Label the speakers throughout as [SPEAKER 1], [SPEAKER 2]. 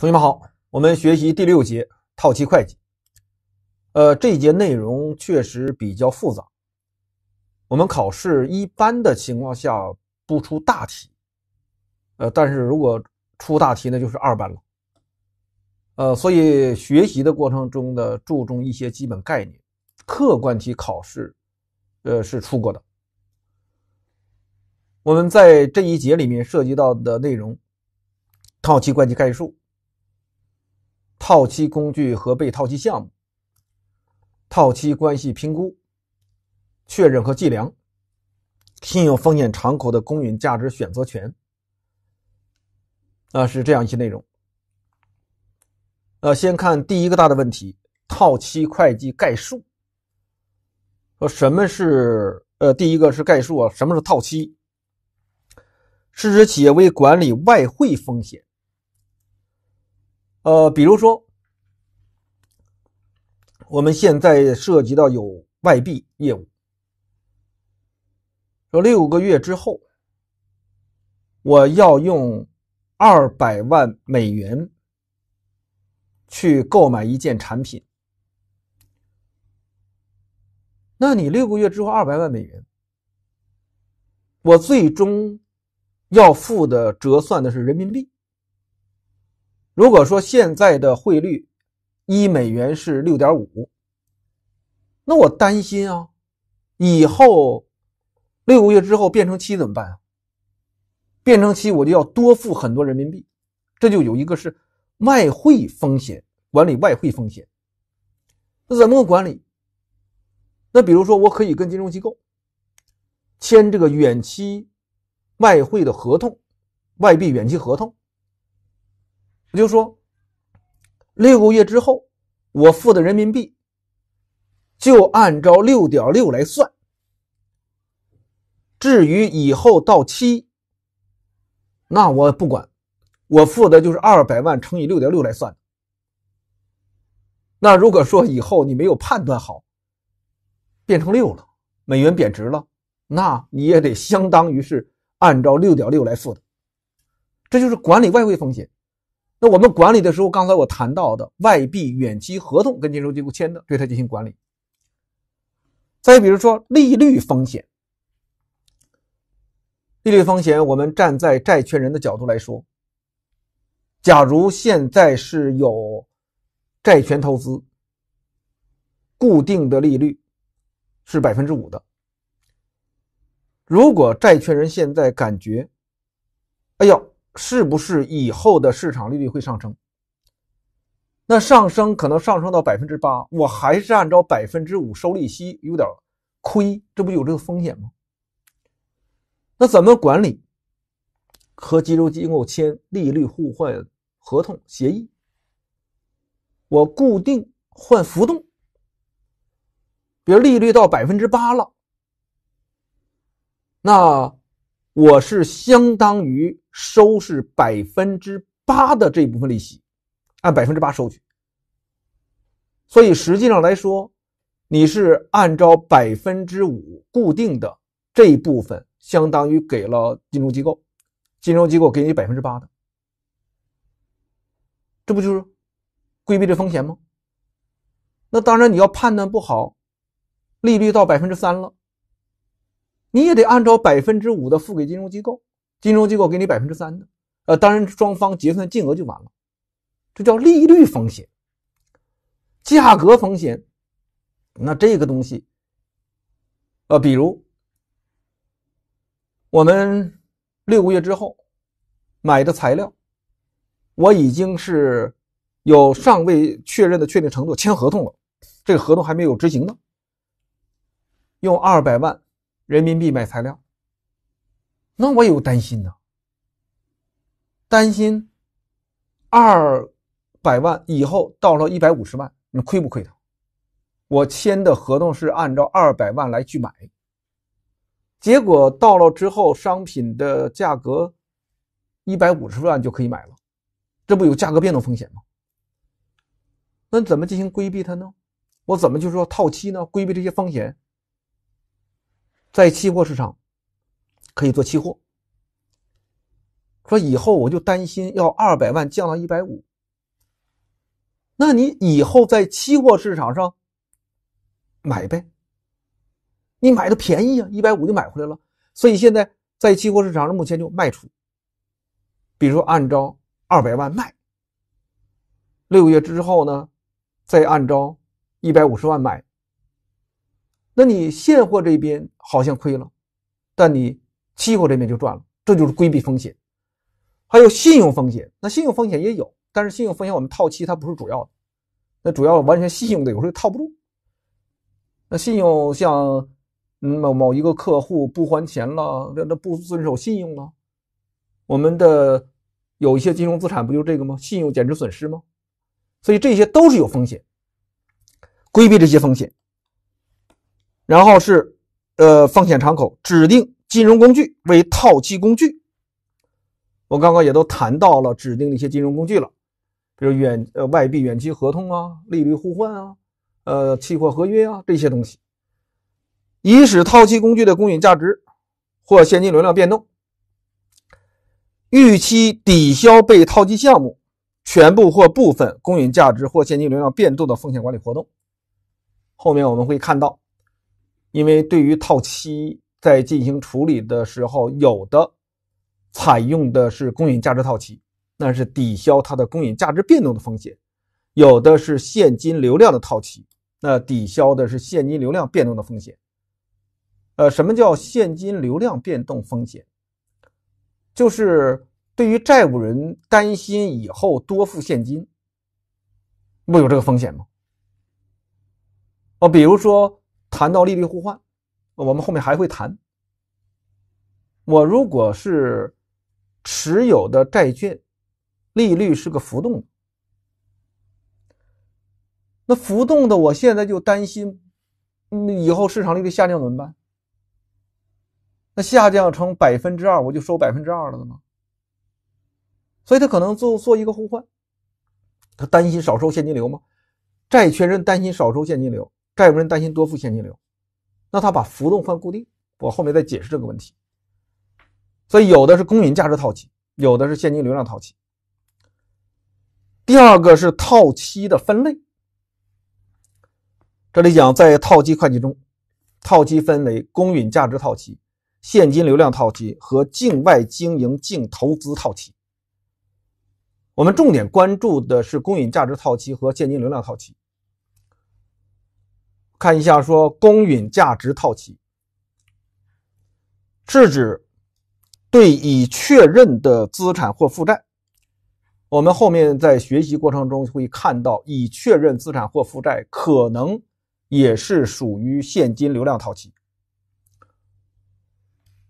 [SPEAKER 1] 同学们好，我们学习第六节套期会计。呃，这一节内容确实比较复杂。我们考试一般的情况下不出大题，呃，但是如果出大题那就是二班了。呃，所以学习的过程中的注重一些基本概念。客观题考试，呃，是出过的。我们在这一节里面涉及到的内容，套期会计概述。套期工具和被套期项目，套期关系评估、确认和计量，信用风险敞口的公允价值选择权。啊，是这样一些内容。呃，先看第一个大的问题：套期会计概述。说什么是呃，第一个是概述啊，什么是套期？是指企业为管理外汇风险。呃，比如说，我们现在涉及到有外币业务，说六个月之后，我要用二百万美元去购买一件产品，那你六个月之后二百万美元，我最终要付的折算的是人民币。如果说现在的汇率一美元是六点五，那我担心啊，以后六个月之后变成七怎么办啊？变成七我就要多付很多人民币，这就有一个是外汇风险管理外汇风险。那怎么个管理？那比如说我可以跟金融机构签这个远期外汇的合同，外币远期合同。我就说，六个月之后，我付的人民币就按照六点六来算。至于以后到期，那我不管，我付的就是二百万乘以六点六来算。那如果说以后你没有判断好，变成六了，美元贬值了，那你也得相当于是按照六点六来付的。这就是管理外汇风险。那我们管理的时候，刚才我谈到的外币远期合同跟金融机构签的，对它进行管理。再比如说利率风险，利率风险，我们站在债权人的角度来说，假如现在是有债权投资，固定的利率是百分之五的，如果债权人现在感觉，哎呦。是不是以后的市场利率会上升？那上升可能上升到百分之八，我还是按照百分之五收利息，有点亏，这不有这个风险吗？那怎么管理？和金融机构签利率互换合同协议，我固定换浮动，比如利率到百分之八了，那。我是相当于收是百分之八的这部分利息，按百分之八收取。所以实际上来说，你是按照百分之五固定的这一部分，相当于给了金融机构，金融机构给你百分之八的，这不就是规避这风险吗？那当然你要判断不好，利率到百分之三了。你也得按照百分之五的付给金融机构，金融机构给你百分之三的，呃，当然双方结算金额就完了，这叫利率风险、价格风险。那这个东西，呃，比如我们六个月之后买的材料，我已经是有尚未确认的确定程度签合同了，这个合同还没有执行呢，用二百万。人民币买材料，那我有担心呢。担心二百万以后到了一百五十万，那亏不亏它？我签的合同是按照二百万来去买，结果到了之后商品的价格一百五十万就可以买了，这不有价格变动风险吗？那怎么进行规避它呢？我怎么就是说套期呢？规避这些风险。在期货市场，可以做期货。说以后我就担心要二百万降到一百五，那你以后在期货市场上买呗，你买的便宜啊，一百五就买回来了。所以现在在期货市场上目前就卖出，比如说按照二百万卖，六月之后呢，再按照一百五十万买。那你现货这边好像亏了，但你期货这边就赚了，这就是规避风险。还有信用风险，那信用风险也有，但是信用风险我们套期它不是主要的，那主要完全信用的有时候套不住。那信用像某某一个客户不还钱了，那那不遵守信用了，我们的有一些金融资产不就这个吗？信用减值损失吗？所以这些都是有风险，规避这些风险。然后是，呃，风险敞口指定金融工具为套期工具，我刚刚也都谈到了指定的一些金融工具了，比如远呃外币远期合同啊、利率互换啊、呃期货合约啊这些东西，以使套期工具的公允价值或现金流量变动预期抵消被套期项目全部或部分公允价值或现金流量变动的风险管理活动。后面我们会看到。因为对于套期，在进行处理的时候，有的采用的是公允价值套期，那是抵消它的公允价值变动的风险；有的是现金流量的套期，那抵消的是现金流量变动的风险。呃，什么叫现金流量变动风险？就是对于债务人担心以后多付现金，不有这个风险吗？哦，比如说。谈到利率互换，我们后面还会谈。我如果是持有的债券，利率是个浮动，那浮动的我现在就担心，以后市场利率下降怎么办？那下降成百分之二，我就收百分之二了吗？所以，他可能做做一个互换，他担心少收现金流吗？债权人担心少收现金流。债务人担心多付现金流，那他把浮动换固定，我后面再解释这个问题。所以有的是公允价值套期，有的是现金流量套期。第二个是套期的分类，这里讲在套期会计中，套期分为公允价值套期、现金流量套期和境外经营净投资套期。我们重点关注的是公允价值套期和现金流量套期。看一下，说公允价值套期是指对已确认的资产或负债。我们后面在学习过程中会看到，已确认资产或负债可能也是属于现金流量套期。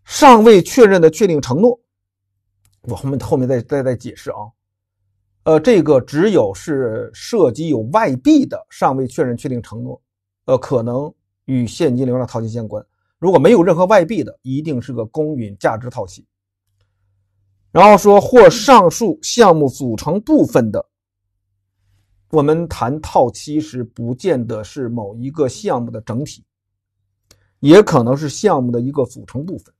[SPEAKER 1] 尚未确认的确定承诺，我们后面再再再解释啊。呃，这个只有是涉及有外币的尚未确认确定承诺。呃，可能与现金流量套期相关。如果没有任何外币的，一定是个公允价值套期。然后说，或上述项目组成部分的，我们谈套期时，不见得是某一个项目的整体，也可能是项目的一个组成部分，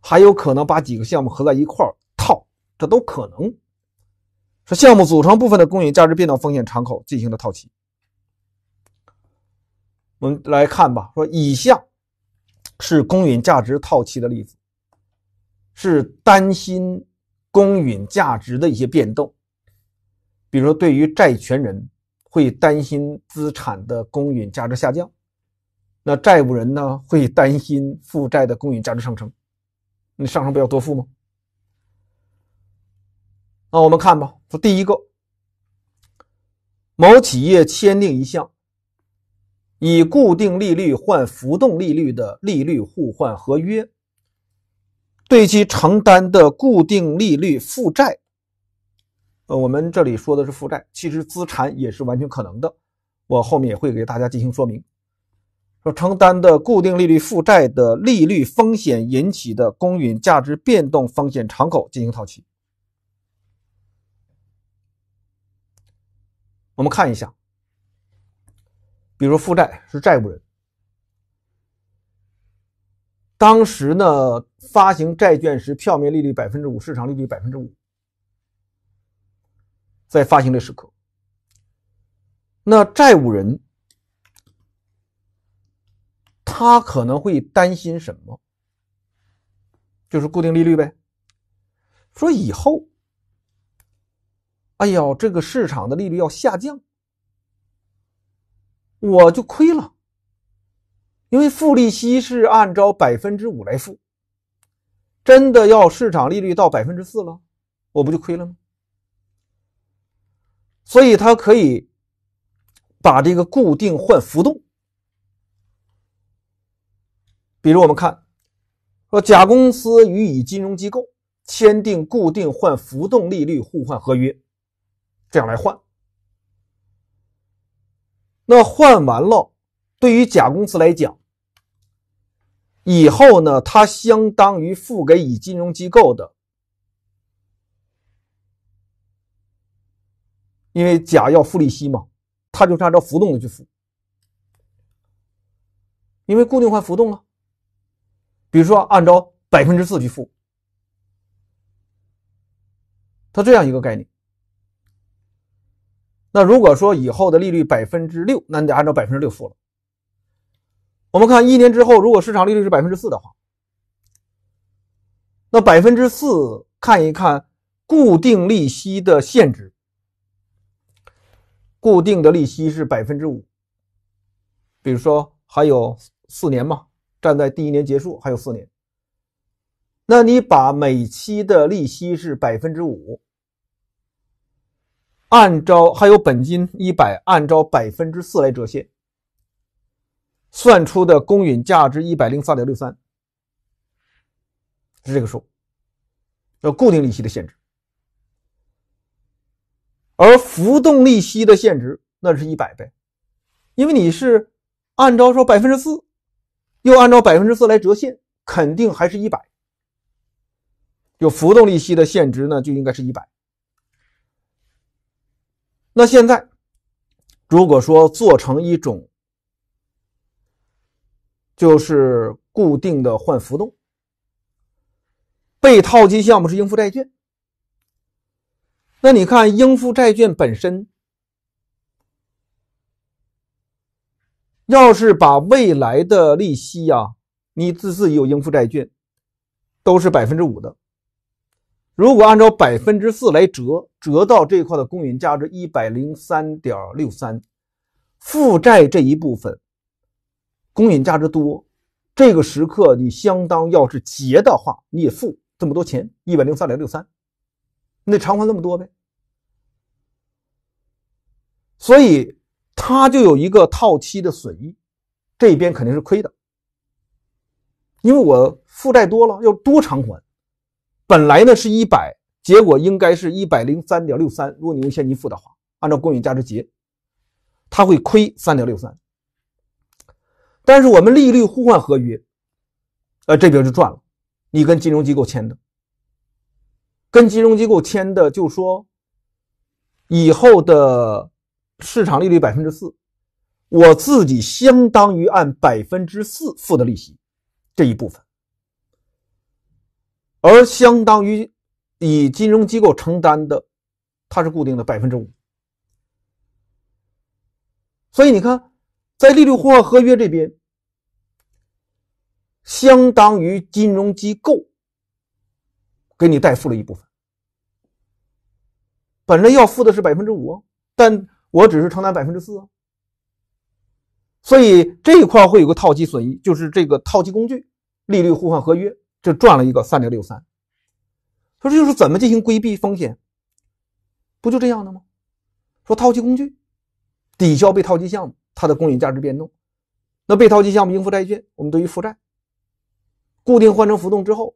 [SPEAKER 1] 还有可能把几个项目合在一块套，这都可能。说项目组成部分的公允价值变动风险敞口进行了套期。我们来看吧，说以下，是公允价值套期的例子，是担心公允价值的一些变动，比如说对于债权人，会担心资产的公允价值下降，那债务人呢，会担心负债的公允价值上升，那上升不要多付吗？那我们看吧，说第一个，某企业签订一项。以固定利率换浮动利率的利率互换合约，对其承担的固定利率负债，呃，我们这里说的是负债，其实资产也是完全可能的，我后面也会给大家进行说明。说承担的固定利率负债的利率风险引起的公允价值变动风险敞口进行套期。我们看一下。比如负债是债务人，当时呢，发行债券时票面利率百分之五，市场利率百分之五，在发行的时刻，那债务人他可能会担心什么？就是固定利率呗，说以后，哎呦，这个市场的利率要下降。我就亏了，因为付利息是按照百分之五来付。真的要市场利率到百分之四了，我不就亏了吗？所以他可以把这个固定换浮动。比如我们看，说甲公司与乙金融机构签订固定换浮动利率互换合约，这样来换。那换完了，对于甲公司来讲，以后呢，它相当于付给乙金融机构的，因为甲要付利息嘛，它就是按照浮动的去付，因为固定换浮动啊，比如说按照百分之四去付，它这样一个概念。那如果说以后的利率百分之六，那你得按照百分之六付了。我们看一年之后，如果市场利率是百分之四的话，那百分之四看一看固定利息的限值。固定的利息是百分之五，比如说还有四年嘛，站在第一年结束还有四年，那你把每期的利息是百分之五。按照还有本金一百，按照百分之四来折现，算出的公允价值一百零三点六三，是这个数。有固定利息的限制，而浮动利息的限值那是一百呗，因为你是按照说百分之四，又按照百分之四来折现，肯定还是一百。有浮动利息的现值呢，就应该是一百。那现在，如果说做成一种，就是固定的换浮动，被套期项目是应付债券，那你看应付债券本身，要是把未来的利息呀，你自自己有应付债券，都是百分之五的。如果按照百分之四来折，折到这块的公允价值一百零三点六三，负债这一部分公允价值多，这个时刻你相当要是结的话，你也付这么多钱一百零三点六三，你得偿还这么多呗。所以它就有一个套期的损益，这边肯定是亏的，因为我负债多了要多偿还。本来呢是一百，结果应该是一百零三点六三。如果你用现金付的话，按照公允价值结，它会亏三点六三。但是我们利率互换合约，呃，这边就赚了。你跟金融机构签的，跟金融机构签的，就说以后的市场利率百分之四，我自己相当于按百分之四付的利息这一部分。而相当于以金融机构承担的，它是固定的百分之五，所以你看，在利率互换合约这边，相当于金融机构给你代付了一部分，本来要付的是百分之五，但我只是承担百分之四，所以这一块会有个套期损益，就是这个套期工具利率互换合约。就赚了一个三零六三，说这就是怎么进行规避风险，不就这样的吗？说套期工具抵消被套期项目它的公允价值变动，那被套期项目应付债券，我们对于负债，固定换成浮动之后，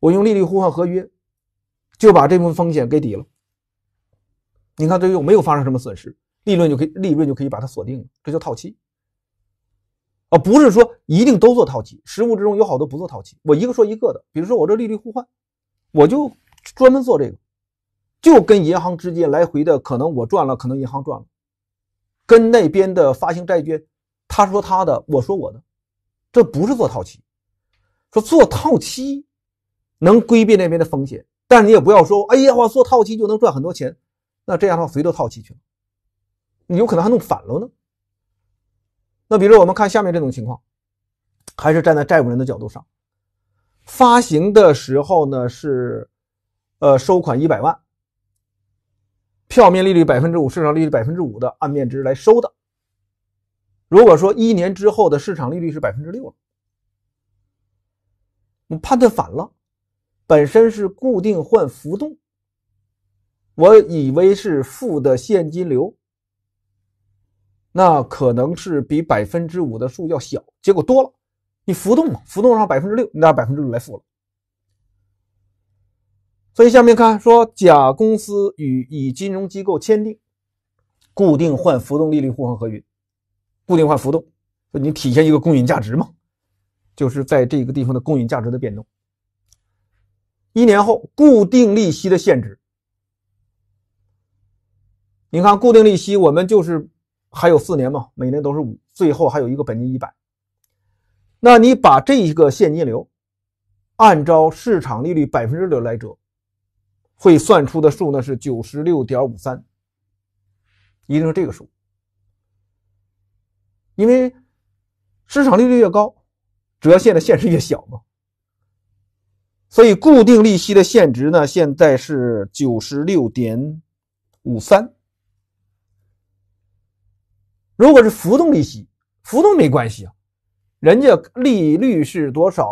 [SPEAKER 1] 我用利率互换合约就把这部分风险给抵了。你看，这我没有发生什么损失，利润就可以，利润就可以把它锁定了，这叫套期。啊，不是说一定都做套期，实物之中有好多不做套期。我一个说一个的，比如说我这利率互换，我就专门做这个，就跟银行之间来回的，可能我赚了，可能银行赚了，跟那边的发行债券，他说他的，我说我的，这不是做套期。说做套期能规避那边的风险，但是你也不要说，哎呀，我做套期就能赚很多钱，那这样的话谁都套期去了，你有可能还弄反了呢。那比如我们看下面这种情况，还是站在债务人的角度上，发行的时候呢是，呃，收款一百万，票面利率百分之五，市场利率百分之五的按面值来收的。如果说一年之后的市场利率是百分之六了，我判断反了，本身是固定换浮动，我以为是负的现金流。那可能是比百分之五的数要小，结果多了，你浮动嘛，浮动上百分之六，你拿百分之六来付了。所以下面看说，甲公司与乙金融机构签订固定换浮动利率互换合约，固定换浮动，你体现一个公允价值嘛，就是在这个地方的公允价值的变动。一年后，固定利息的限值，你看固定利息，我们就是。还有四年嘛，每年都是五，最后还有一个本金一百。那你把这一个现金流按照市场利率百分之六来折，会算出的数呢是九十六点五三，一定是这个数。因为市场利率越高，折现的现值越小嘛。所以固定利息的现值呢，现在是九十六点五三。如果是浮动利息，浮动没关系啊，人家利率是多少？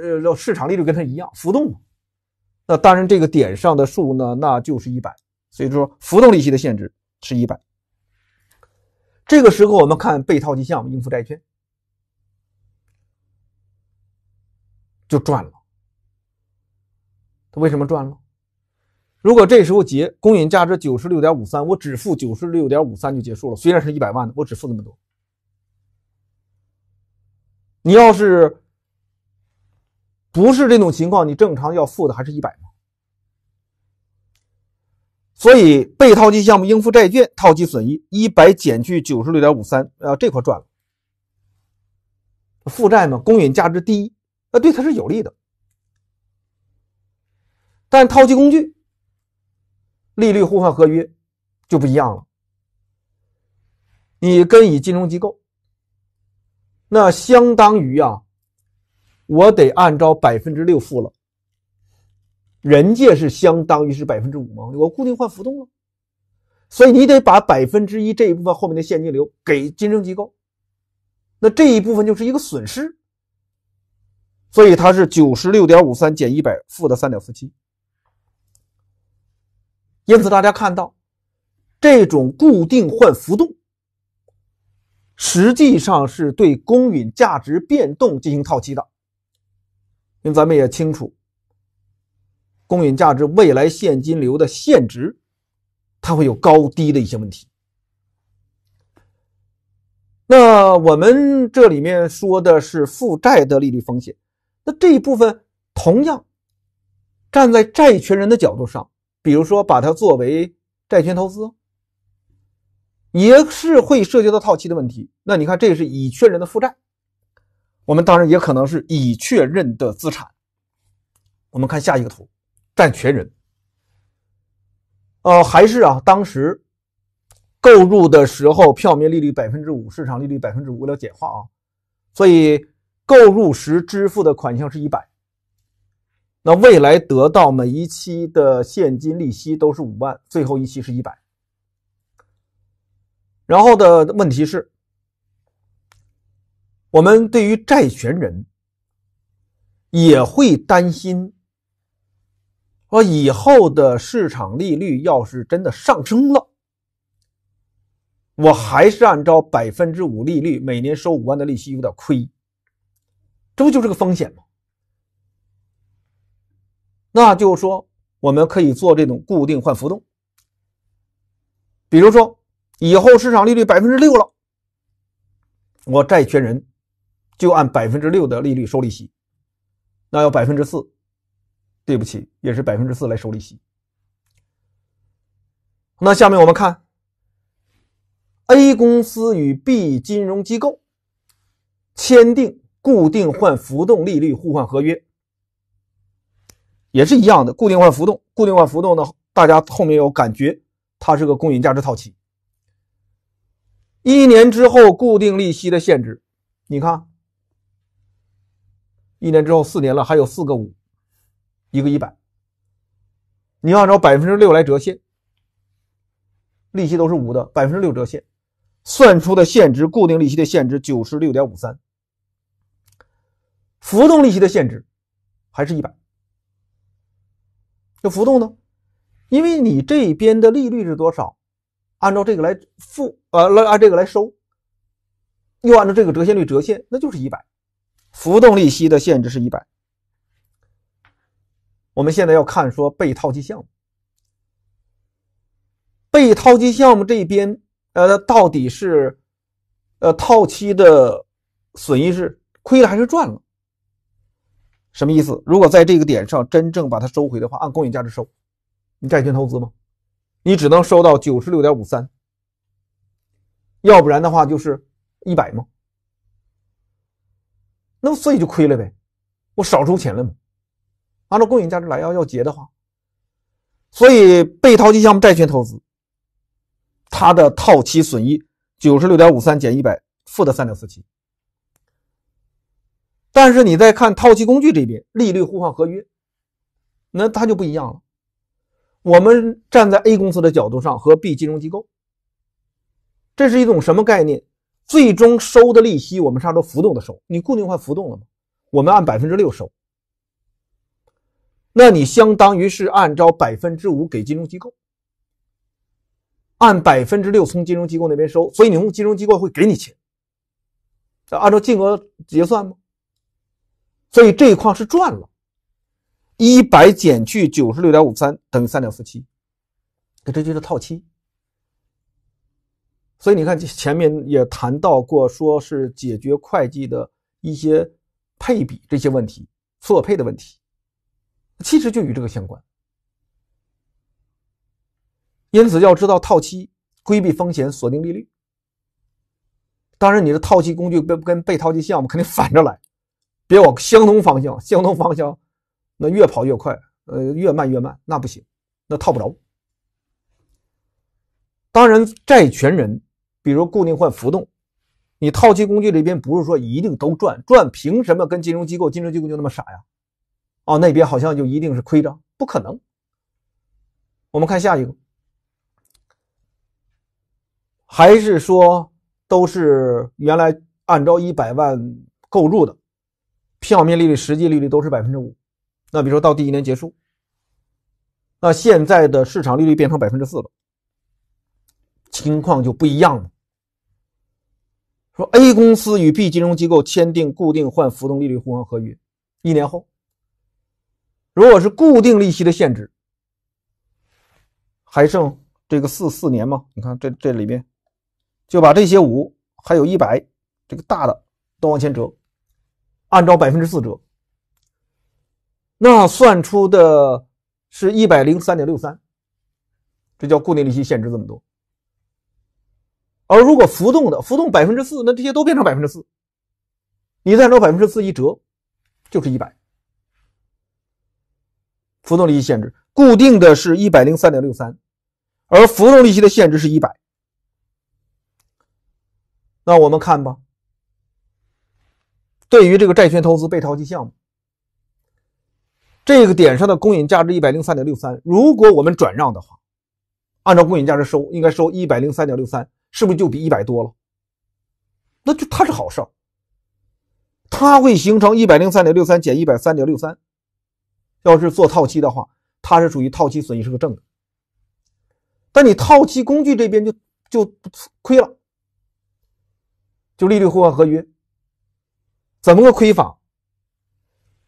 [SPEAKER 1] 呃，市场利率跟它一样浮动，那当然这个点上的数呢，那就是一百，所以说浮动利息的限制是一百。这个时候我们看被套期项目应付债券就赚了，它为什么赚了？如果这时候结公允价值九十六点五三，我只付九十六点五三就结束了。虽然是一百万的，我只付那么多。你要是不是这种情况，你正常要付的还是一百吗？所以被套期项目应付债券套期损益一百减去九十六点五三，啊，这块赚了。负债嘛，公允价值低，啊，对它是有利的。但套期工具。利率互换合约就不一样了。你跟乙金融机构，那相当于啊，我得按照百分之六付了。人家是相当于是百分之五嘛，我固定换浮动了，所以你得把百分之一这一部分后面的现金流给金融机构，那这一部分就是一个损失。所以它是九十六点五三减一百，负的三点四七。因此，大家看到这种固定换浮动，实际上是对公允价值变动进行套期的。因为咱们也清楚，公允价值未来现金流的现值，它会有高低的一些问题。那我们这里面说的是负债的利率风险，那这一部分同样站在债权人的角度上。比如说，把它作为债权投资，也是会涉及到套期的问题。那你看，这是已确认的负债，我们当然也可能是已确认的资产。我们看下一个图，债权人，呃，还是啊，当时购入的时候，票面利率百分之五，市场利率百分之五，为了简化啊，所以购入时支付的款项是一百。那未来得到每一期的现金利息都是五万，最后一期是一百。然后的问题是，我们对于债权人也会担心：说以后的市场利率要是真的上升了，我还是按照百分之五利率每年收五万的利息有点亏，这不就是个风险吗？那就说，我们可以做这种固定换浮动。比如说，以后市场利率百分之六了，我债权人就按百分之六的利率收利息。那要百分之四，对不起，也是百分之四来收利息。那下面我们看，A 公司与 B 金融机构签订固定换浮动利率互换合约。也是一样的，固定换浮动，固定换浮动呢？大家后面有感觉，它是个公允价值套期。一年之后固定利息的限制，你看，一年之后四年了，还有四个五，一个一百。你按照百分之六来折现，利息都是五的，百分之六折现，算出的现值，固定利息的现值九十六点五三，浮动利息的现值还是一百。那浮动呢？因为你这边的利率是多少，按照这个来付，呃，来按这个来收，又按照这个折现率折现，那就是一百，浮动利息的限制是一百。我们现在要看说被套期项目，被套期项目这边，呃，到底是，呃，套期的损益是亏了还是赚了？什么意思？如果在这个点上真正把它收回的话，按公允价值收，你债权投资吗？你只能收到九十六点五三，要不然的话就是一百吗？那么所以就亏了呗，我少收钱了嘛。按照公允价值来要要结的话，所以被套期项目债权投资，它的套期损益九十六点五三减一百，负的三点四七。但是你再看套期工具这边利率互换合约，那它就不一样了。我们站在 A 公司的角度上和 B 金融机构，这是一种什么概念？最终收的利息我们是按照浮动的收，你固定化浮动了吗？我们按百分之六收，那你相当于是按照百分之五给金融机构，按百分之六从金融机构那边收，所以你用金融机构会给你钱，按照金额结算吗？所以这一块是赚了，一百减去九十六点五三等于三点四七，那这就是套期。所以你看前面也谈到过，说是解决会计的一些配比这些问题、错配的问题，其实就与这个相关。因此，要知道套期规避风险、锁定利率。当然，你的套期工具跟跟被套期项目肯定反着来。别往相同方向，相同方向，那越跑越快，呃，越慢越慢，那不行，那套不着。当然，债权人，比如固定换浮动，你套期工具里边不是说一定都赚，赚凭什么？跟金融机构，金融机构就那么傻呀？哦，那边好像就一定是亏着，不可能。我们看下一个，还是说都是原来按照一百万购入的？票面利率、实际利率都是百分之五。那比如说到第一年结束，那现在的市场利率变成百分之四了，情况就不一样了。说 A 公司与 B 金融机构签订固定换浮动利率互换合约，一年后，如果是固定利息的限制，还剩这个四四年吗？你看这这里边，就把这些五、还有一百这个大的都往前折。按照百分之四折，那算出的是一百零三点六三，这叫固定利息限值这么多。而如果浮动的，浮动百分之四，那这些都变成百分之四，你再按照百分之四一折，就是一百。浮动利息限制固定的是一百零三点六三，而浮动利息的限制是一百。那我们看吧。对于这个债权投资被套期项目，这个点上的公允价值一百零三点六三，如果我们转让的话，按照公允价值收应该收一百零三点六三，是不是就比一百多了？那就它是好事，它会形成一百零三点六三减一百三点六三，要是做套期的话，它是属于套期损益是个正的，但你套期工具这边就就亏了，就利率互换合约。怎么个亏法？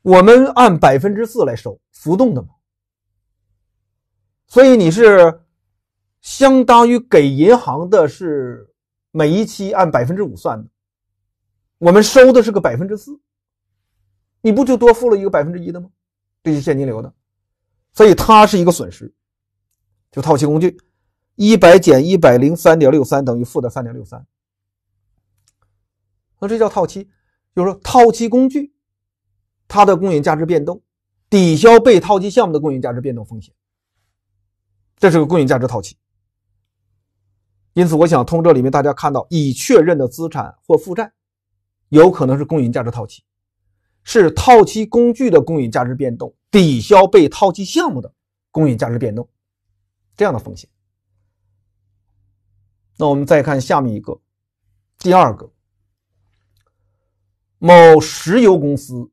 [SPEAKER 1] 我们按百分之四来收浮动的嘛，所以你是相当于给银行的是每一期按百分之五算的，我们收的是个百分之四，你不就多付了一个百分之一的吗？这些现金流的，所以它是一个损失。就套期工具，一百减一百零三点六三等于负的三点六三，那这叫套期。就是说，套期工具它的公允价值变动抵消被套期项目的公允价值变动风险，这是个公允价值套期。因此，我想通这里面大家看到，已确认的资产或负债有可能是公允价值套期，是套期工具的公允价值变动抵消被套期项目的公允价值变动这样的风险。那我们再看下面一个，第二个。某石油公司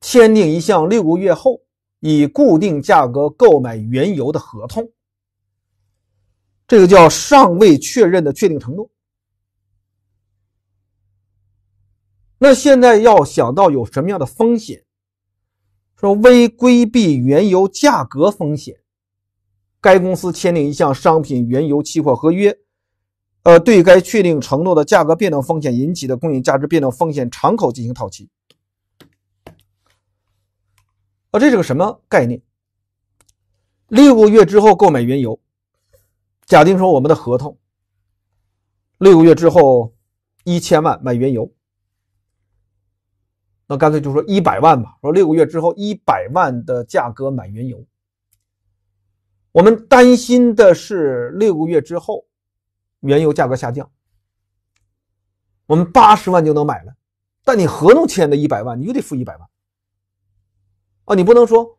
[SPEAKER 1] 签订一项六个月后以固定价格购买原油的合同，这个叫尚未确认的确定承诺。那现在要想到有什么样的风险？说为规避原油价格风险，该公司签订一项商品原油期货合约。呃，对该确定承诺的价格变动风险引起的供应价值变动风险敞口进行套期。啊，这是个什么概念？六个月之后购买原油，假定说我们的合同六个月之后一千万买原油，那干脆就说一百万吧。说六个月之后一百万的价格买原油，我们担心的是六个月之后。原油价格下降，我们八十万就能买了，但你合同签的一百万，你就得付一百万。啊，你不能说，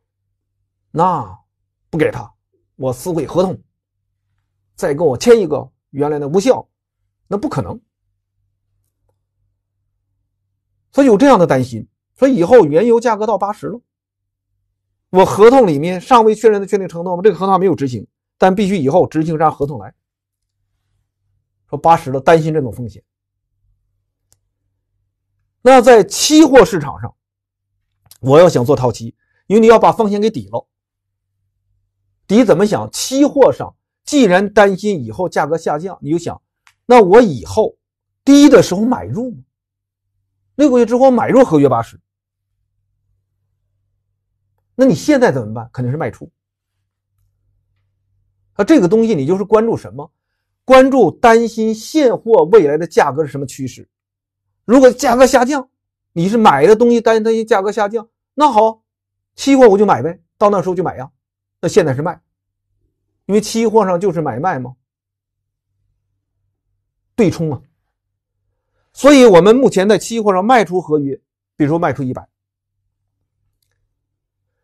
[SPEAKER 1] 那不给他，我撕毁合同，再跟我签一个原来的无效，那不可能。所以有这样的担心，所以以后原油价格到八十了，我合同里面尚未确认的确定承诺嘛，这个合同还没有执行，但必须以后执行上合同来。八十了，担心这种风险。那在期货市场上，我要想做套期，因为你要把风险给抵了。抵怎么想？期货上既然担心以后价格下降，你就想，那我以后低的时候买入，六个月之后买入合约八十。那你现在怎么办？肯定是卖出。那这个东西你就是关注什么？关注担心现货未来的价格是什么趋势？如果价格下降，你是买的东西担心担心价格下降，那好，期货我就买呗，到那时候就买呀。那现在是卖，因为期货上就是买卖嘛，对冲啊。所以我们目前在期货上卖出合约，比如说卖出一百，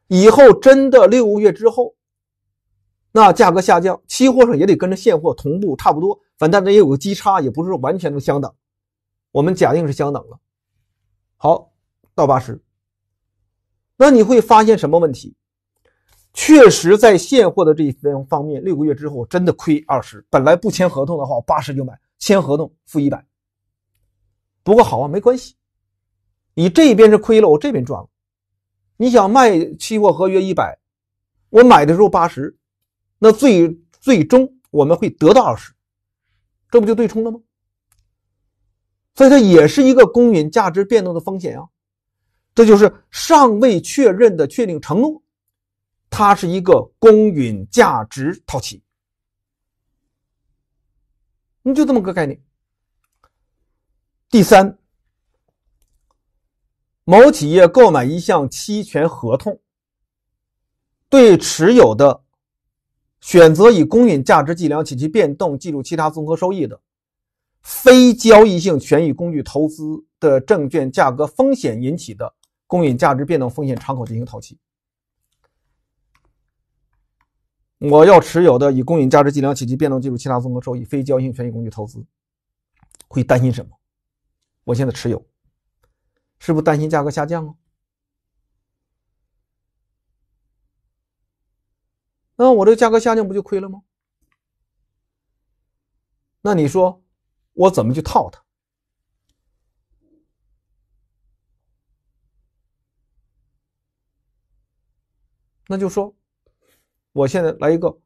[SPEAKER 1] 以后真的六个月之后。那价格下降，期货上也得跟着现货同步，差不多。反正它也有个基差，也不是完全都相等。我们假定是相等了。好，到八十。那你会发现什么问题？确实在现货的这一方方面，六个月之后真的亏二十。本来不签合同的话，八十就买；签合同负一百。不过好啊，没关系。你这边是亏了，我这边赚了。你想卖期货合约一百，我买的时候八十。那最最终我们会得到二十，这不就对冲了吗？所以它也是一个公允价值变动的风险啊，这就是尚未确认的确定承诺，它是一个公允价值套期。你就这么个概念。第三，某企业购买一项期权合同，对持有的。选择以公允价值计量且其变动计入其他综合收益的非交易性权益工具投资的证券价格风险引起的公允价值变动风险敞口进行套期。我要持有的以公允价值计量且其变动计入其他综合收益非交易性权益工具投资，会担心什么？我现在持有，是不是担心价格下降啊？那我这价格下降不就亏了吗？那你说我怎么去套它？那就说我现在来一个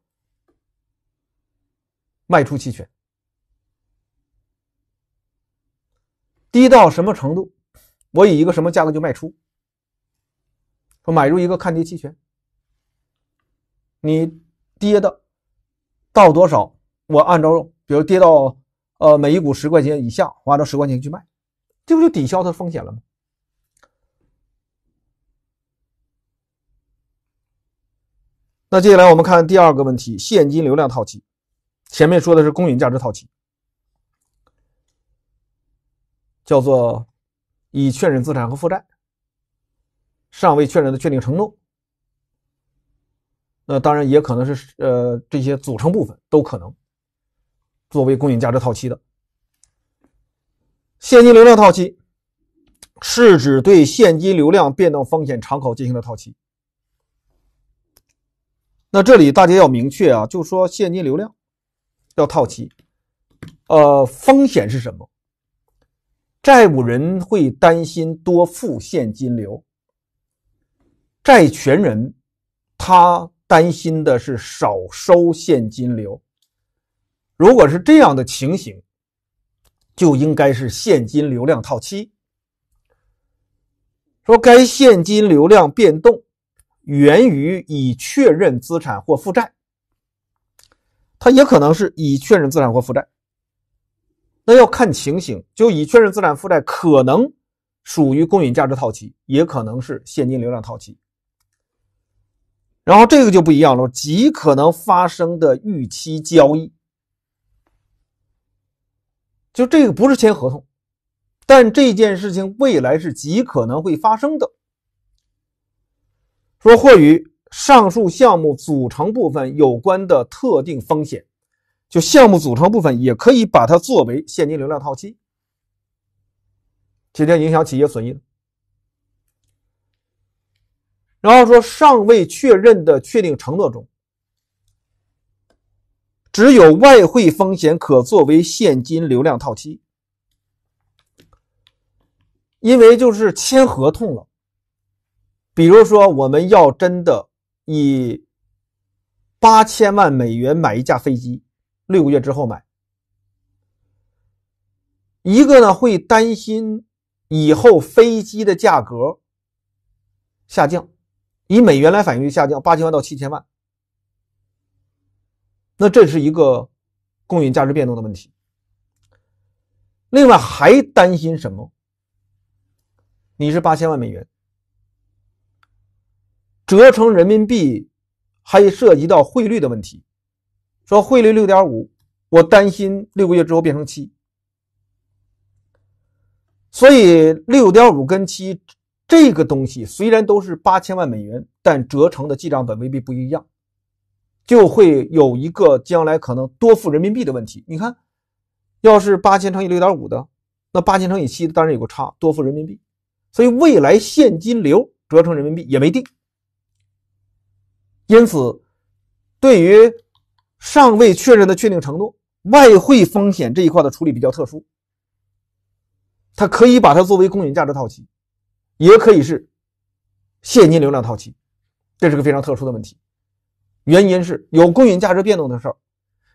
[SPEAKER 1] 卖出期权，低到什么程度，我以一个什么价格就卖出，说买入一个看跌期权。你跌的到多少，我按照比如跌到呃每一股十块钱以下，我按照十块钱去卖，这不就抵消它的风险了吗？那接下来我们看第二个问题，现金流量套期。前面说的是公允价值套期，叫做已确认资产和负债，尚未确认的确定承诺。那当然也可能是呃这些组成部分都可能作为公允价值套期的现金流量套期，是指对现金流量变动风险敞口进行的套期。那这里大家要明确啊，就说现金流量要套期，呃，风险是什么？债务人会担心多付现金流，债权人他。担心的是少收现金流。如果是这样的情形，就应该是现金流量套期。说该现金流量变动源于已确认资产或负债，它也可能是已确认资产或负债。那要看情形，就已确认资产负债可能属于公允价值套期，也可能是现金流量套期。然后这个就不一样了，极可能发生的预期交易，就这个不是签合同，但这件事情未来是极可能会发生的。说或与上述项目组成部分有关的特定风险，就项目组成部分也可以把它作为现金流量套期，直接影响企业损益的。然后说，尚未确认的确定承诺中，只有外汇风险可作为现金流量套期，因为就是签合同了。比如说，我们要真的以八千万美元买一架飞机，六个月之后买，一个呢会担心以后飞机的价格下降。以美元来反应率下降八千万到七千万，那这是一个供应价值变动的问题。另外还担心什么？你是八千万美元折成人民币，还涉及到汇率的问题。说汇率六点五，我担心六个月之后变成七，所以六点五跟七。这个东西虽然都是八千万美元，但折成的记账本未必不一样，就会有一个将来可能多付人民币的问题。你看，要是八千乘以六点五的，那八千乘以七，当然有个差，多付人民币。所以未来现金流折成人民币也没定。因此，对于尚未确认的确定承诺，外汇风险这一块的处理比较特殊，它可以把它作为公允价值套期。也可以是现金流量套期，这是个非常特殊的问题。原因是有公允价值变动的事儿，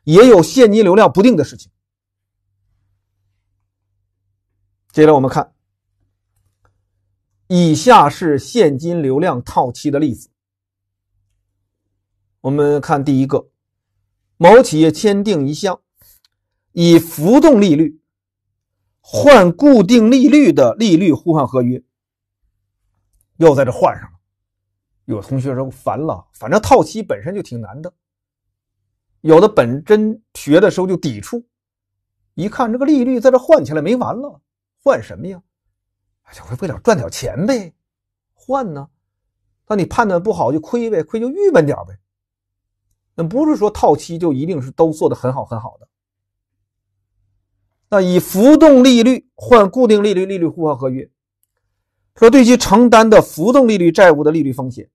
[SPEAKER 1] 也有现金流量不定的事情。接下来我们看，以下是现金流量套期的例子。我们看第一个，某企业签订一项以浮动利率换固定利率的利率互换合约。又在这换上了，有同学说烦了，反正套期本身就挺难的，有的本真学的时候就抵触，一看这个利率在这换起来没完了，换什么呀？哎，这为了赚点钱呗，换呢？那你判断不好就亏呗，亏就郁闷点呗。那不是说套期就一定是都做的很好很好的。那以浮动利率换固定利率利率互换合约。说对其承担的浮动利率债务的利率风险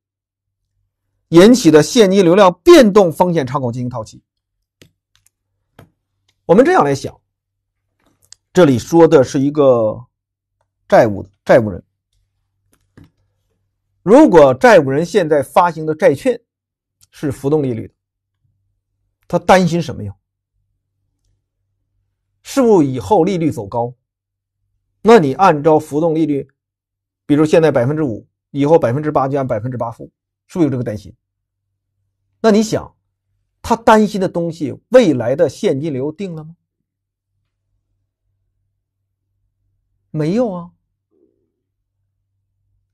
[SPEAKER 1] 引起的现金流量变动风险敞口进行套期。我们这样来想，这里说的是一个债务债务人。如果债务人现在发行的债券是浮动利率的，他担心什么呀？是不是以后利率走高？那你按照浮动利率？比如现在百分之五，以后百分之八就按百分之八付，是不是有这个担心？那你想，他担心的东西，未来的现金流定了吗？没有啊，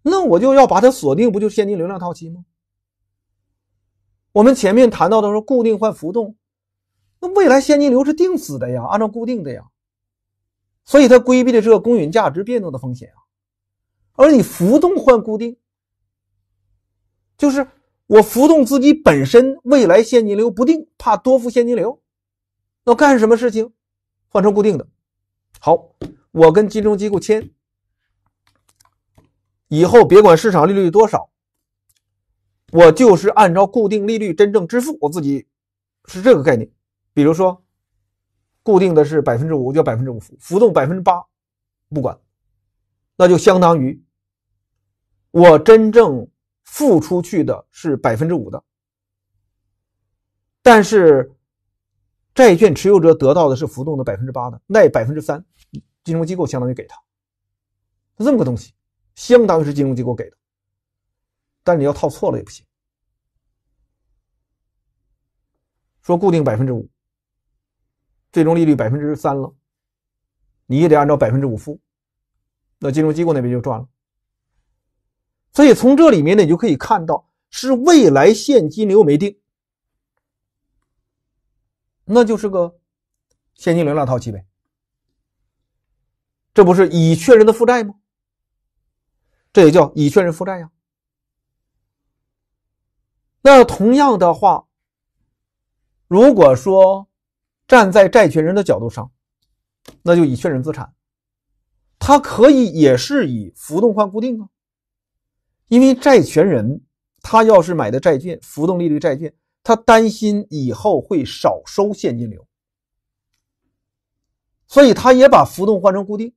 [SPEAKER 1] 那我就要把它锁定，不就现金流量套期吗？我们前面谈到的说固定换浮动，那未来现金流是定死的呀，按照固定的呀，所以它规避的是个公允价值变动的风险啊。而你浮动换固定，就是我浮动资金本身未来现金流不定，怕多付现金流，那干什么事情换成固定的？好，我跟金融机构签，以后别管市场利率多少，我就是按照固定利率真正支付我自己，是这个概念。比如说，固定的是百分之五，我就百分之五浮动百分之八，不管。那就相当于我真正付出去的是百分之五的，但是债券持有者得到的是浮动的百分之八的，那百分之三金融机构相当于给他，这么个东西，相当于是金融机构给的，但你要套错了也不行。说固定百分之五，最终利率百分之三了，你也得按照百分之五付。那金融机构那边就赚了，所以从这里面呢，你就可以看到，是未来现金流没定，那就是个现金流量套期呗。这不是已确认的负债吗？这也叫已确认负债呀。那同样的话，如果说站在债权人的角度上，那就已确认资产。他可以也是以浮动换固定啊，因为债权人他要是买的债券浮动利率债券，他担心以后会少收现金流，所以他也把浮动换成固定。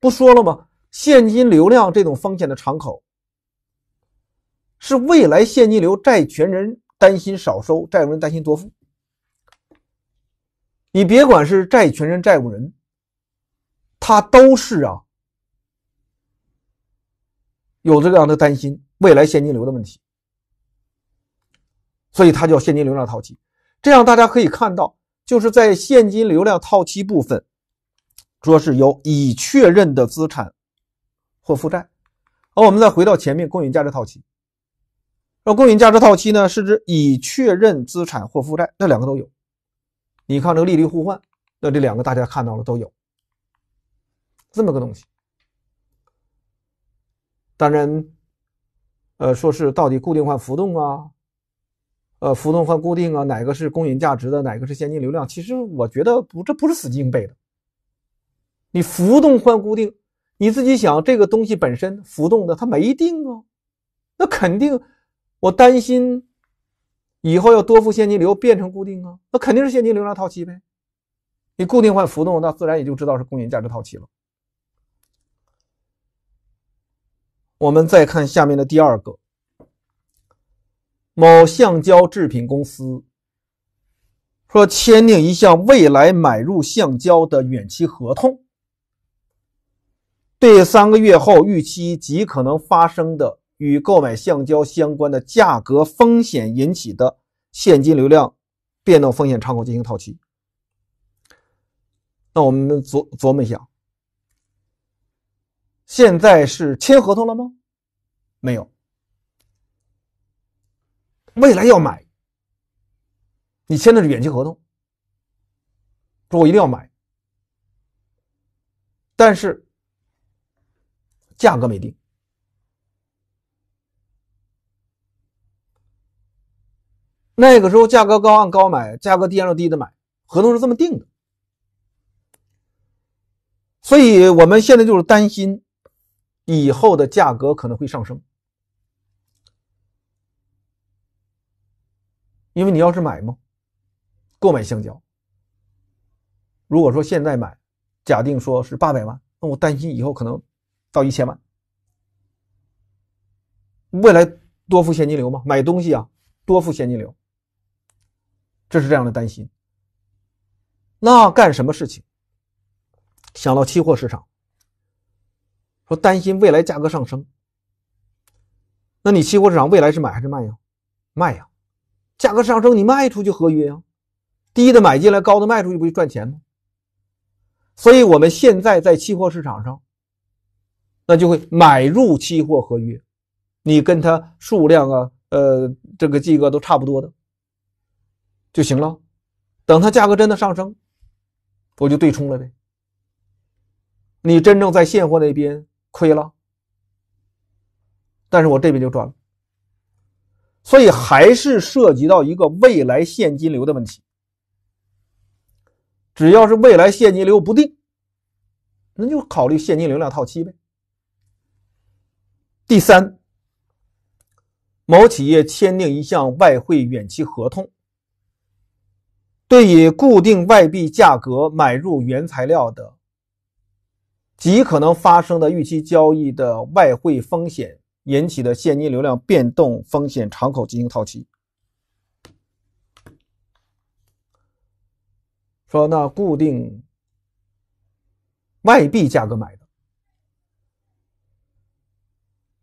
[SPEAKER 1] 不说了吗？现金流量这种风险的敞口，是未来现金流，债权人担心少收，债务人担心多付。你别管是债权人、债务人。它都是啊，有这样的担心未来现金流的问题，所以它叫现金流量套期。这样大家可以看到，就是在现金流量套期部分，主要是有已确认的资产或负债。好，我们再回到前面公允价值套期。那公允价值套期呢，是指已确认资产或负债，那两个都有。你看这个利率互换，那这两个大家看到了都有。这么个东西，当然，呃，说是到底固定换浮动啊，呃，浮动换固定啊，哪个是公允价值的，哪个是现金流量？其实我觉得不，这不是死记硬背的。你浮动换固定，你自己想，这个东西本身浮动的，它没定啊，那肯定，我担心以后要多付现金流变成固定啊，那肯定是现金流量套期呗。你固定换浮动，那自然也就知道是公允价值套期了。我们再看下面的第二个，某橡胶制品公司说签订一项未来买入橡胶的远期合同，对三个月后预期极可能发生的与购买橡胶相关的价格风险引起的现金流量变动风险敞口进行套期。那我们琢琢磨一下。现在是签合同了吗？没有。未来要买，你签的是远期合同。说我一定要买，但是价格没定。那个时候价格高按高买，价格低按低的买，合同是这么定的。所以我们现在就是担心。以后的价格可能会上升，因为你要是买吗？购买香蕉，如果说现在买，假定说是八百万，那我担心以后可能到一千万。未来多付现金流吗？买东西啊，多付现金流，这是这样的担心。那干什么事情？想到期货市场。说担心未来价格上升，那你期货市场未来是买还是卖呀？卖呀，价格上升你卖出去合约呀，低的买进来，高的卖出去，不就赚钱吗？所以我们现在在期货市场上，那就会买入期货合约，你跟它数量啊，呃，这个价格都差不多的就行了，等它价格真的上升，我就对冲了呗。你真正在现货那边。亏了，但是我这边就赚了，所以还是涉及到一个未来现金流的问题。只要是未来现金流不定，那就考虑现金流量套期呗。第三，某企业签订一项外汇远期合同，对以固定外币价格买入原材料的。极可能发生的预期交易的外汇风险引起的现金流量变动风险敞口进行套期。说那固定外币价格买的，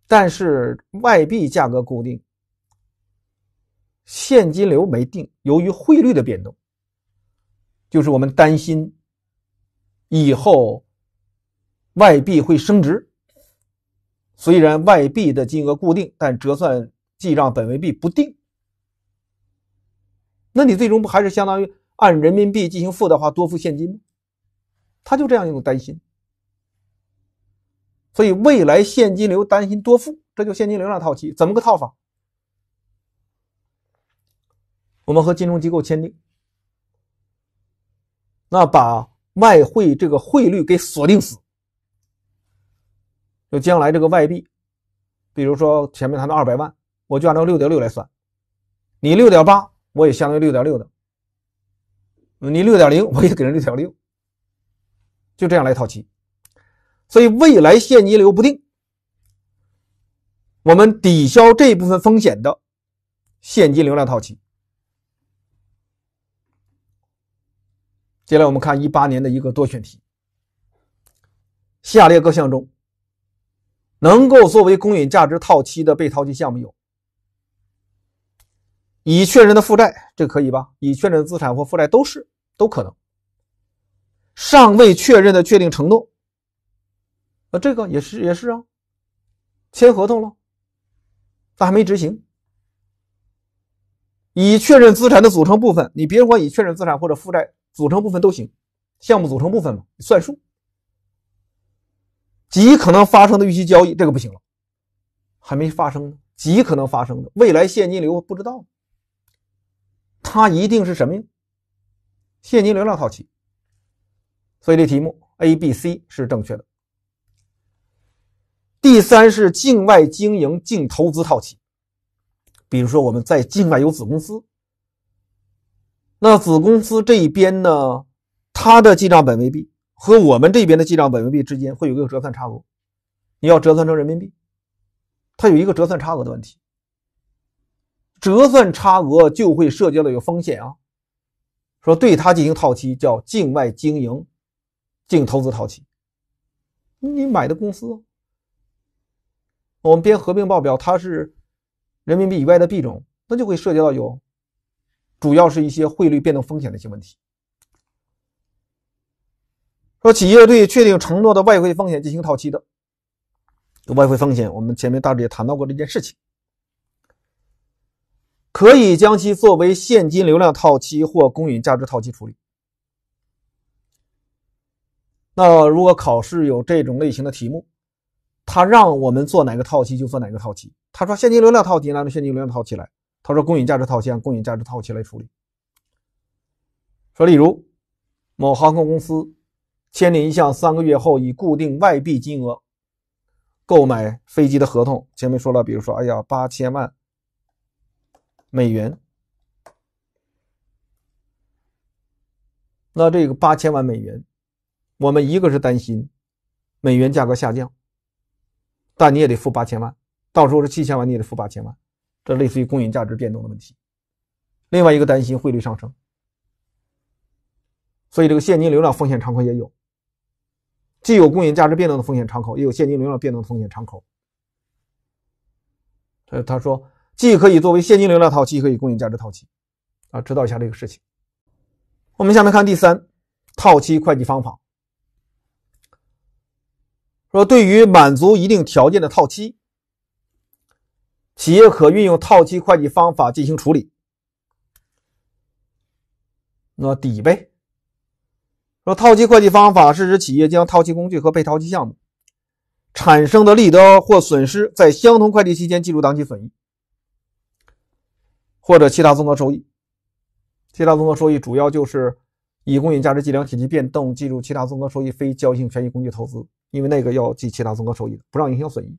[SPEAKER 1] 但是外币价格固定，现金流没定，由于汇率的变动，就是我们担心以后。外币会升值，虽然外币的金额固定，但折算记账本位币不定。那你最终不还是相当于按人民币进行付的话，多付现金吗？他就这样一种担心。所以未来现金流担心多付，这就现金流那套期，怎么个套法？我们和金融机构签订，那把外汇这个汇率给锁定死。就将来这个外币，比如说前面谈的二百万，我就按照六点六来算，你六点八我也相当于六点六的，你六点零我也给人六点六，就这样来套期。所以未来现金流不定，我们抵消这一部分风险的现金流量套期。接下来我们看一八年的一个多选题，下列各项中。能够作为公允价值套期的被套期项目有，已确认的负债，这可以吧？已确认的资产或负债都是都可能。尚未确认的确定承诺，那这个也是也是啊，签合同了，但还没执行。已确认资产的组成部分，你别管已确认资产或者负债组成部分都行，项目组成部分嘛，算数。极可能发生的预期交易，这个不行了，还没发生呢。极可能发生的未来现金流不知道，它一定是什么呀？现金流量套期。所以这题目 A、B、C 是正确的。第三是境外经营净投资套期，比如说我们在境外有子公司，那子公司这一边呢，它的记账本为 B，和我们这边的记账本位币之间会有个折算差额，你要折算成人民币，它有一个折算差额的问题，折算差额就会涉及到有风险啊。说对它进行套期，叫境外经营净投资套期，你买的公司，我们编合并报表，它是人民币以外的币种，那就会涉及到有，主要是一些汇率变动风险的一些问题。说企业对确定承诺的外汇风险进行套期的外汇风险，我们前面大致也谈到过这件事情，可以将其作为现金流量套期或公允价值套期处理。那如果考试有这种类型的题目，他让我们做哪个套期就做哪个套期。他说现金流量套期，那就现金流量套期来；他说公允价值套期，按公允价值套期来处理。说例如某航空公司。签订一项三个月后以固定外币金额购买飞机的合同，前面说了，比如说，哎呀，八千万美元。那这个八千万美元，我们一个是担心美元价格下降，但你也得付八千万，到时候是七千万你也得付八千万，这类似于公允价值变动的问题。另外一个担心汇率上升，所以这个现金流量风险敞口也有。既有公允价值变动的风险敞口，也有现金流量变动的风险敞口。呃，他说，既可以作为现金流量套期，可以公允价值套期，啊，知道一下这个事情。我们下面看第三，套期会计方法。说对于满足一定条件的套期，企业可运用套期会计方法进行处理。那底呗。说套期会计方法是指企业将套期工具和被套期项目产生的利得或损失，在相同会计期间计入当期损益，或者其他综合收益。其他综合收益主要就是以公允价值计量体积变动计入其他综合收益非交易性权益工具投资，因为那个要计其他综合收益，不让影响损益。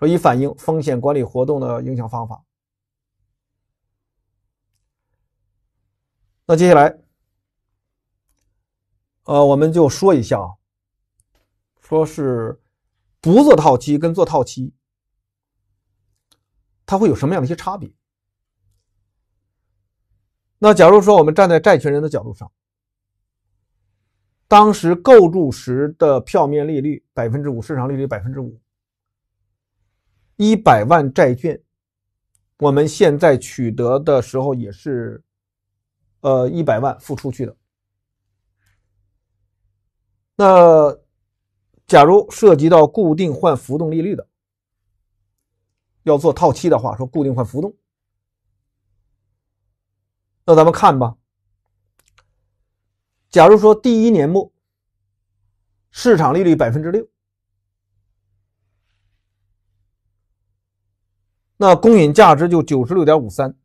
[SPEAKER 1] 说以反映风险管理活动的影响方法。那接下来。呃，我们就说一下，啊，说是不做套期跟做套期，它会有什么样的一些差别？那假如说我们站在债权人的角度上，当时购入时的票面利率百分之五，市场利率百分之五，一百万债券，我们现在取得的时候也是，呃，一百万付出去的。那假如涉及到固定换浮动利率的，要做套期的话，说固定换浮动，那咱们看吧。假如说第一年末市场利率百分之六，那公允价值就九十六点五三，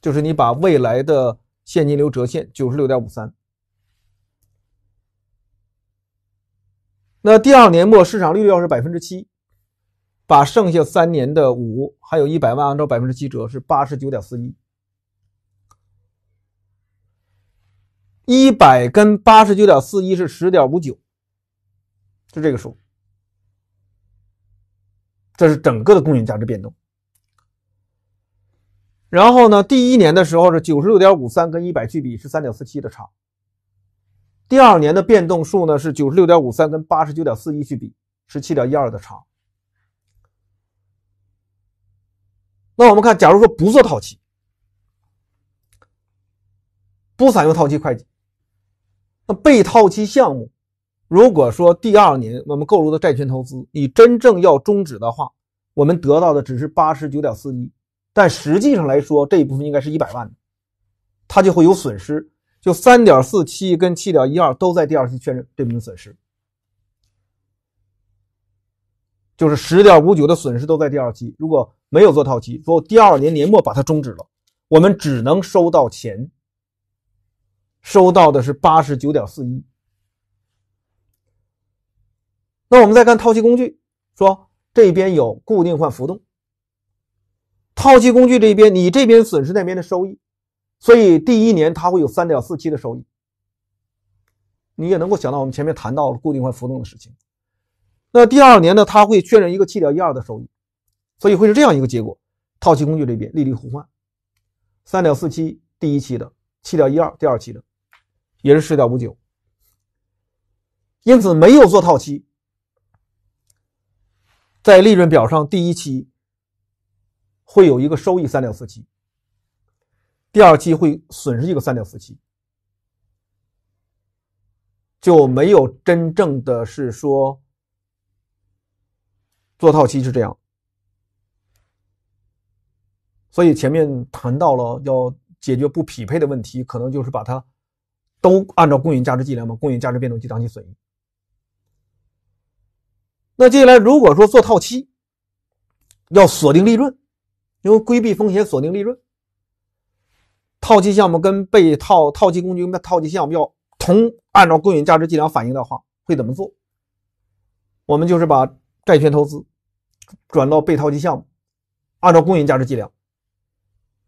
[SPEAKER 1] 就是你把未来的现金流折现九十六点五三。那第二年末市场利率要是百分之七，把剩下三年的五还有一百万按照百分之七折是八十九点四一，一百跟八十九点四一是十点五九，是这个数。这是整个的供应价值变动。然后呢，第一年的时候是九十六点五三跟一百去比是三点四七的差。第二年的变动数呢是九十六点五三，跟八十九点四一去比，十七点一二的差。那我们看，假如说不做套期，不采用套期会计，那被套期项目，如果说第二年我们购入的债权投资，你真正要终止的话，我们得到的只是八十九点四一，但实际上来说，这一部分应该是一百万的，它就会有损失。就三点四七跟七点一二都在第二期确认对应的损失，就是十点五九的损失都在第二期。如果没有做套期，说第二年年末把它终止了，我们只能收到钱，收到的是八十九点四一。那我们再看套期工具，说这边有固定换浮动，套期工具这边你这边损失那边的收益。所以第一年它会有三点四七的收益，你也能够想到我们前面谈到了固定换浮动的事情。那第二年呢，它会确认一个七点一二的收益，所以会是这样一个结果：套期工具这边利率互换，三点四七第一期的，七点一二第二期的，也是十点五九。因此没有做套期，在利润表上第一期会有一个收益三点四七。第二期会损失一个三点四七，就没有真正的是说做套期是这样。所以前面谈到了要解决不匹配的问题，可能就是把它都按照公允价值计量嘛，公允价值变动计当期损益。那接下来如果说做套期，要锁定利润，因为规避风险，锁定利润。套期项目跟被套套期工具的套期项目要同按照公允价值计量反映的话，会怎么做？我们就是把债权投资转到被套期项目，按照公允价值计量。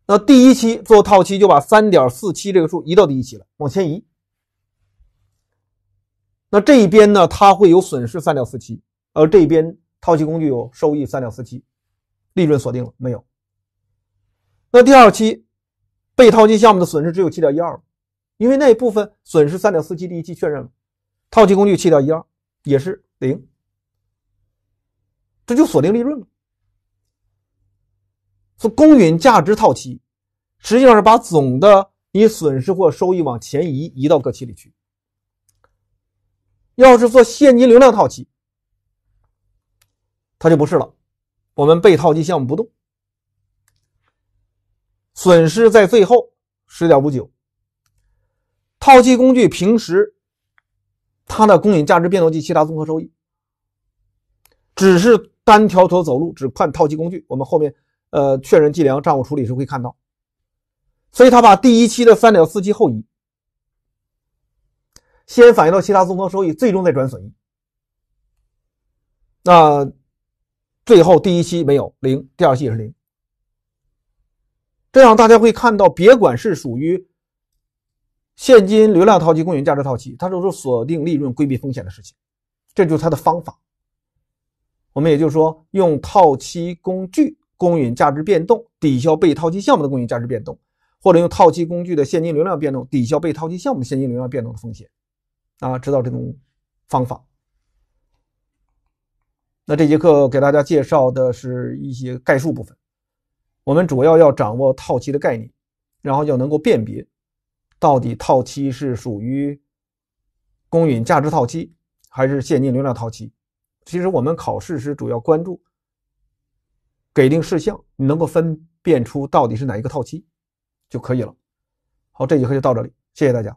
[SPEAKER 1] 那第一期做套期，就把三点四七这个数移到第一期了，往前移。那这一边呢，它会有损失三点四七，而这边套期工具有收益三点四七，利润锁定了没有？那第二期。被套期项目的损失只有七点一二，因为那部分损失三点四七第一期确认了，套期工具七点一二也是零，这就锁定利润了。做公允价值套期，实际上是把总的你损失或收益往前移，移到各期里去。要是做现金流量套期，它就不是了。我们被套期项目不动。损失在最后十点五九，套期工具平时它的公允价值变动计其他综合收益，只是单条头走路只看套期工具。我们后面呃确认计量账务处理时会看到，所以他把第一期的三点四七后移，先反映到其他综合收益，最终再转损。益。那最后第一期没有零，第二期也是零。这样大家会看到，别管是属于现金流量套期、公允价值套期，它都是锁定利润、规避风险的事情。这就是它的方法。我们也就是说，用套期工具公允价值变动抵消被套期项目的公允价值变动，或者用套期工具的现金流量变动抵消被套期项目现金流量变动的风险。啊，知道这种方法。那这节课给大家介绍的是一些概述部分。我们主要要掌握套期的概念，然后要能够辨别，到底套期是属于公允价值套期还是现金流量套期。其实我们考试是主要关注给定事项，你能够分辨出到底是哪一个套期就可以了。好，这节课就到这里，谢谢大家。